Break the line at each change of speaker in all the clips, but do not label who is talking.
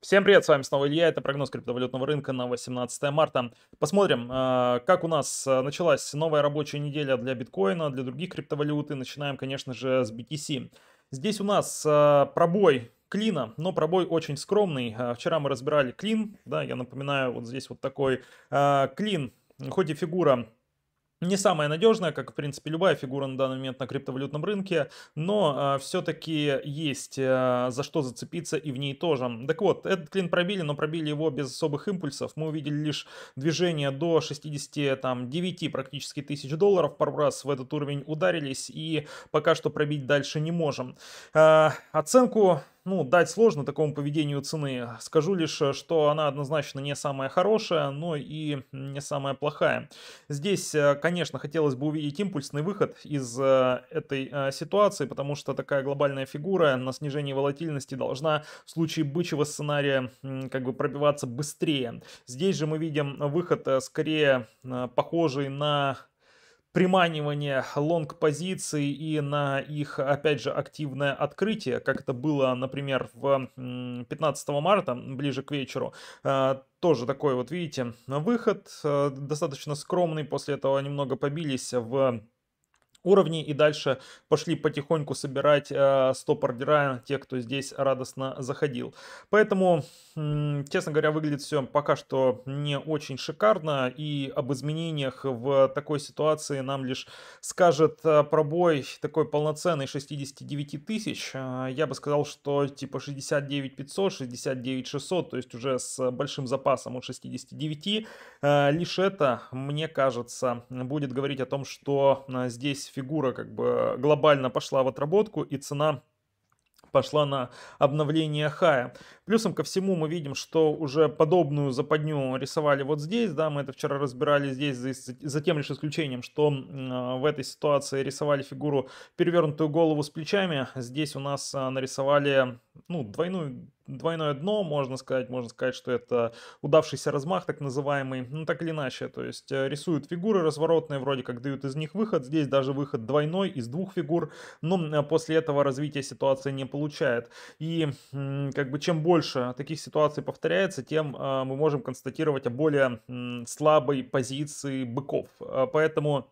Всем привет, с вами снова Илья, это прогноз криптовалютного рынка на 18 марта. Посмотрим, э, как у нас э, началась новая рабочая неделя для биткоина, для других криптовалют, и начинаем, конечно же, с BTC. Здесь у нас э, пробой клина, но пробой очень скромный. Вчера мы разбирали клин, да, я напоминаю, вот здесь вот такой клин, хоть и фигура не самая надежная, как, в принципе, любая фигура на данный момент на криптовалютном рынке, но э, а, все-таки есть э, за что зацепиться и в ней тоже. Так вот, этот клин пробили, но пробили его без особых импульсов. Мы увидели лишь движение до 69 практически тысяч долларов. Пару раз в этот уровень ударились и пока что пробить дальше не можем. Э, оценку ну, дать сложно такому поведению цены. Скажу лишь, э, что она однозначно не самая хорошая, но и не самая плохая. Здесь, э, конечно, хотелось бы увидеть импульсный выход из э, этой ситуации, потому что такая глобальная фигура на снижении волатильности должна в случае бычьего сценария как бы пробиваться быстрее. Здесь же мы видим выход скорее похожий на приманивание лонг-позиций и на их, опять же, активное открытие, как это было, например, в 15 марта, ближе к вечеру, э, тоже такой вот, видите, выход, э, достаточно скромный, после этого немного побились в уровней и дальше пошли потихоньку собирать э, стоп-ордера те, кто здесь радостно заходил. Поэтому, честно говоря, выглядит все пока что не очень шикарно и об изменениях в такой ситуации нам лишь скажет э, пробой такой полноценный 69 тысяч. Э, я бы сказал, что типа 69 500, 69 600, то есть уже с большим запасом У 69. Э, лишь это, мне кажется, будет говорить о том, что здесь здесь фигура как бы глобально пошла в отработку и цена пошла на обновление хая. Плюсом ко всему мы видим, что уже подобную западню рисовали вот здесь, да, мы это вчера разбирали здесь, за, за тем лишь исключением, что э, в этой ситуации рисовали фигуру перевернутую голову с плечами, здесь у нас э, нарисовали, ну, двойную двойное дно, можно сказать, можно сказать, что это удавшийся размах, так называемый, ну так или иначе, то есть э, рисуют фигуры разворотные, вроде как дают из них выход, здесь даже выход двойной из двух фигур, но э, после этого развития ситуации не получает. И как бы чем больше таких ситуаций повторяется, тем э, мы можем констатировать о более слабой позиции быков. Поэтому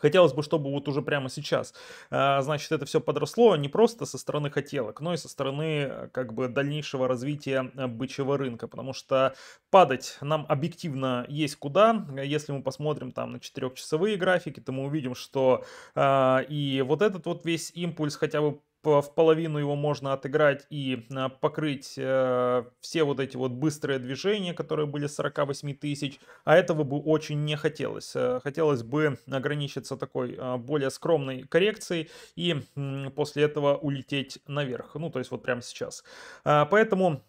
Хотелось бы, чтобы вот уже прямо сейчас, а, значит, это все подросло не просто со стороны хотелок, но и со стороны э, как бы дальнейшего развития э, бычьего рынка, потому что падать нам объективно есть куда. Если мы посмотрим там на четырехчасовые графики, то мы увидим, что а, и вот этот вот весь импульс хотя бы в половину его можно отыграть и а, покрыть э, все вот эти вот быстрые движения, которые были 48 тысяч, а этого бы очень не хотелось. Э, хотелось бы ограничиться такой э, более скромной коррекцией и э, после этого улететь наверх, ну то есть вот прямо сейчас. Э, поэтому...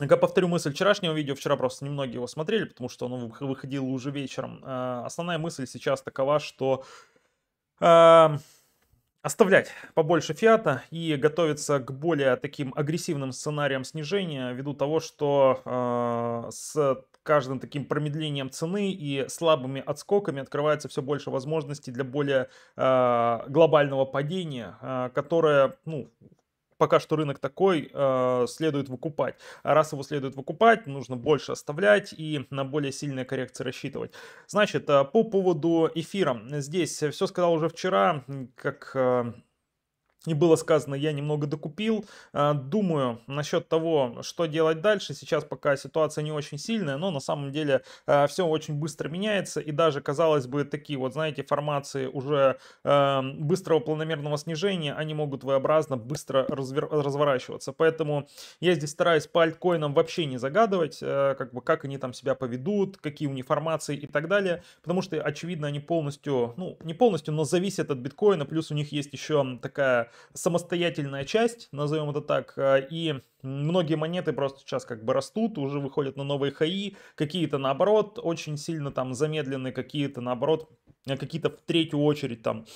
Я повторю мысль вчерашнего видео, вчера просто немногие его смотрели, потому что оно выходило уже вечером. основная мысль сейчас такова, что оставлять побольше фиата и готовиться к более таким агрессивным сценариям снижения ввиду того, что э, с каждым таким промедлением цены и слабыми отскоками открывается все больше возможностей для более э, глобального падения, э, которое, ну, пока что рынок такой, э, следует выкупать. А раз его следует выкупать, нужно больше оставлять и на более сильные коррекции рассчитывать. Значит, э, по поводу эфира. Здесь все сказал уже вчера, как... Э, не было сказано, я немного докупил. А, думаю насчет того, что делать дальше. Сейчас пока ситуация не очень сильная, но на самом деле а, все очень быстро меняется. И даже, казалось бы, такие вот, знаете, формации уже а, быстрого планомерного снижения, они могут V-образно быстро развер... разворачиваться. Поэтому я здесь стараюсь по альткоинам вообще не загадывать, как бы как они там себя поведут, какие у них формации и так далее. Потому что, очевидно, они полностью, ну, не полностью, но зависят от биткоина. Плюс у них есть еще такая самостоятельная часть, назовем это так, а, и многие монеты просто сейчас как бы растут, уже выходят на новые хаи, какие-то наоборот очень сильно там замедлены, какие-то наоборот, э, какие-то в третью очередь там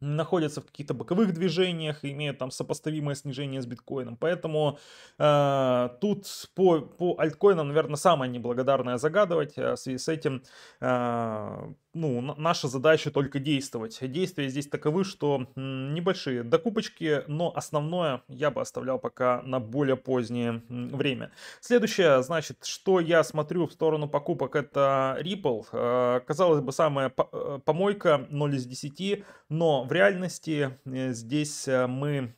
находятся в каких-то боковых движениях, имеют там сопоставимое снижение с биткоином. Поэтому э, тут по, по альткоинам, наверное, самое неблагодарное загадывать а, в связи с этим. Э, ну, наша задача только действовать. Действия здесь таковы, что небольшие докупочки, но основное я бы оставлял пока на более позднее время. Следующее, значит, что я смотрю в сторону покупок, это Ripple. Э, казалось бы, самая э, помойка 0 из 10, но в реальности э, здесь мы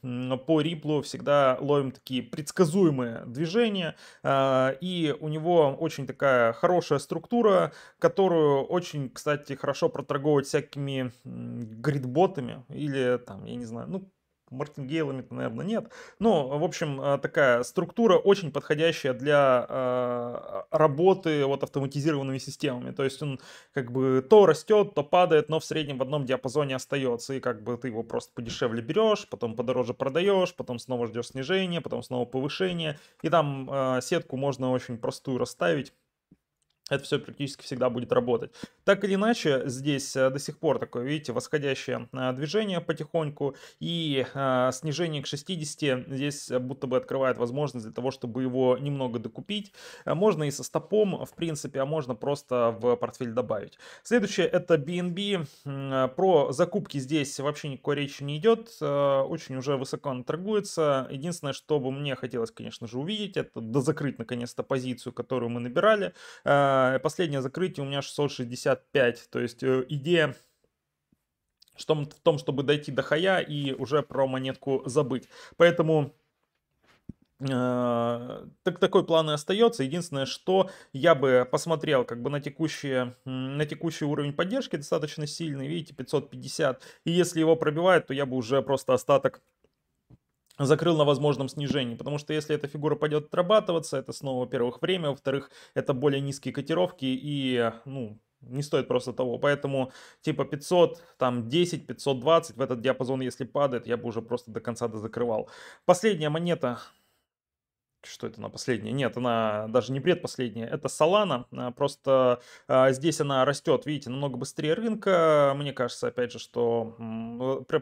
по Ripple всегда ловим такие предсказуемые движения, и у него очень такая хорошая структура, которую очень, кстати, можете хорошо проторговать всякими гридботами или там, я не знаю, ну, мартингейлами то наверное, нет. но в общем, э, такая структура очень подходящая для э, работы вот автоматизированными системами. То есть он как бы то растет, то падает, но в среднем в одном диапазоне остается. И как бы ты его просто подешевле берешь, потом подороже продаешь, потом снова ждешь снижения, потом снова повышение. И там э, сетку можно очень простую расставить это все практически всегда будет работать. Так или иначе, здесь э, до сих пор такое, видите, восходящее э, движение потихоньку, и э, снижение к 60 здесь будто бы открывает возможность для того, чтобы его немного докупить. Э, можно и со стопом, в принципе, а можно просто в портфель добавить. Следующее это BNB. Про закупки здесь вообще никакой речи не идет, очень уже высоко она торгуется. Единственное, что бы мне хотелось, конечно же, увидеть, это дозакрыть наконец-то позицию, которую мы набирали а, последнее закрытие у меня 665. То есть э, идея что, в том, чтобы дойти до хая и уже про монетку забыть. Поэтому а, так, такой план и остается. Единственное, что я бы посмотрел как бы на, текущие, на текущий уровень поддержки достаточно сильный, видите, 550. И если его пробивает, то я бы уже просто остаток закрыл на возможном снижении, потому что если эта фигура пойдет отрабатываться, это снова, во-первых, время, во-вторых, это более низкие котировки и, ну, не стоит просто того. Поэтому типа 500, там 10, 520 в этот диапазон, если падает, я бы уже просто до конца дозакрывал. Последняя монета что это на последняя? Нет, она даже не предпоследняя. Это Solana. А, просто а, здесь она растет, видите, намного быстрее рынка. Мне кажется, опять же, что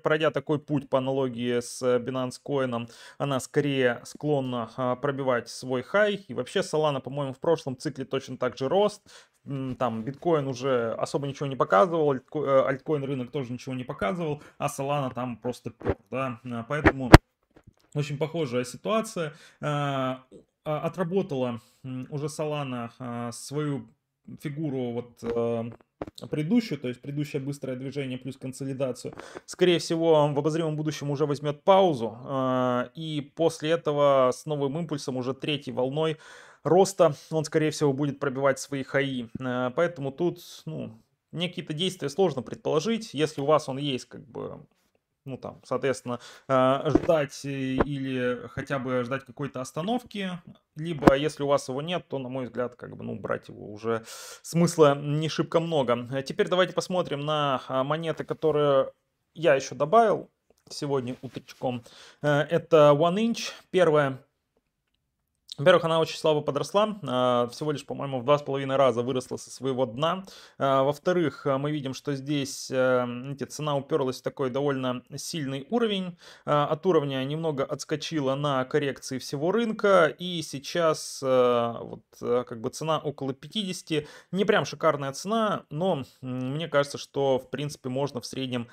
пройдя такой путь по аналогии с э, Binance Coin, она скорее склонна а, пробивать свой хай. И вообще Solana, по-моему, в прошлом цикле точно так же рост там биткоин уже особо ничего не показывал, э, альткоин рынок тоже ничего не показывал, а Solana там просто да, поэтому очень похожая ситуация. А, а, отработала уже Салана свою фигуру вот эм, предыдущую, то есть предыдущее быстрое движение плюс консолидацию, скорее всего, в обозримом будущем уже возьмет паузу, а, и после этого с новым импульсом, уже третьей волной роста, он, скорее всего, будет пробивать свои хаи. Поэтому тут, ну, некие то действия сложно предположить. Если у вас он есть, как бы, ну там, соответственно, а, ждать э, или хотя бы ждать какой-то остановки, либо если у вас его нет, то, на мой взгляд, как бы, ну, брать его уже смысла не шибко много. А теперь давайте посмотрим на а, монеты, которые я еще добавил сегодня утречком. Э, это One Inch. Первая во-первых, она очень слабо подросла, а, всего лишь, по-моему, в два с половиной раза выросла со своего дна. А, во-вторых, а, мы видим, что здесь знаете, э, цена уперлась в такой довольно сильный уровень. От уровня немного отскочила на коррекции всего рынка, и сейчас э, вот, э, как бы цена около 50. Не прям шикарная цена, но мне кажется, что, в принципе, можно в среднем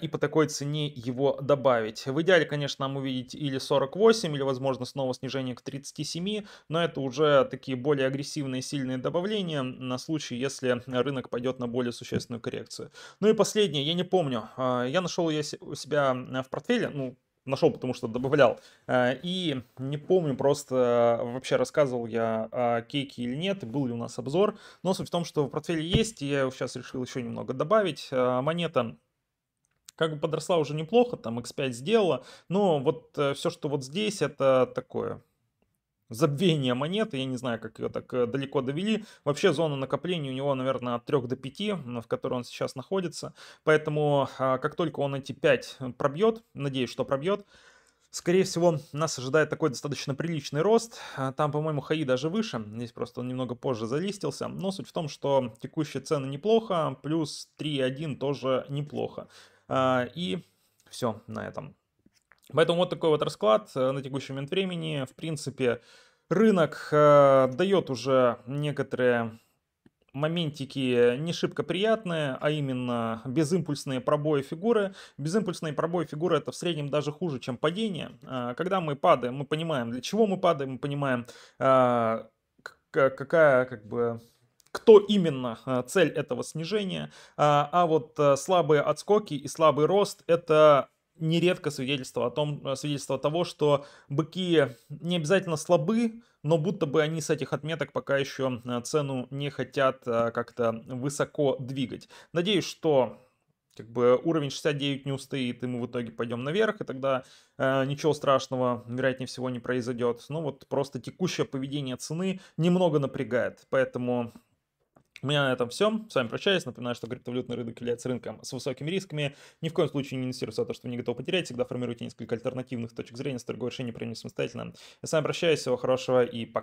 и по такой цене его добавить. В идеале, конечно, нам увидеть или 48, или, возможно, снова снижение к 37 7, но это уже такие более агрессивные сильные добавления на случай, если рынок пойдет на более существенную коррекцию. Ну и последнее, я не помню, а, я нашел я у себя а, в портфеле, ну, нашел, потому что добавлял. А, и не помню просто, вообще рассказывал я о кейке или нет, был ли у нас обзор. Но суть в том, что в портфеле есть, и я сейчас решил еще немного добавить. Монета как бы подросла уже неплохо, там X5 сделала, но вот э, все, что вот здесь, это такое, Забвение монеты. Я не знаю, как ее так э, далеко довели. Вообще зона накопления у него, наверное, от 3 до 5, в которой он сейчас находится. Поэтому а, как только он эти 5 э, пробьет, надеюсь, что пробьет, Скорее всего, нас ожидает такой достаточно приличный рост. А, там, по-моему, хаи даже выше. Здесь просто он немного позже залистился. Но суть в том, что текущие цены неплохо. Плюс 3.1 тоже неплохо. А, и все на этом. Поэтому вот такой вот расклад э, на текущий момент времени. В принципе, рынок э, дает уже некоторые моментики не шибко приятные, а именно безимпульсные пробои фигуры. Безимпульсные пробои фигуры это в среднем даже хуже, чем падение. Э, когда мы падаем, мы понимаем, для чего мы падаем, мы понимаем, какая как бы кто именно цель этого снижения, а вот слабые отскоки и слабый рост это нередко свидетельство о том, э, свидетельство того, что быки не обязательно слабы, но будто бы они с этих отметок пока еще э, цену не хотят э, как-то высоко двигать. Надеюсь, что как бы уровень 69 не устоит, и мы в итоге пойдем наверх, и тогда э, ничего страшного, вероятнее всего, не произойдет. Ну вот просто текущее поведение цены немного напрягает, поэтому у меня на этом все. С вами прощаюсь. Напоминаю, что криптовалютный рынок является рынком с высокими рисками. Ни в коем случае не инвестируйте в то, что вы не готовы потерять. Всегда формируйте несколько альтернативных точек зрения с торгового решения, принимайте самостоятельно. Я с вами прощаюсь. Всего хорошего и пока.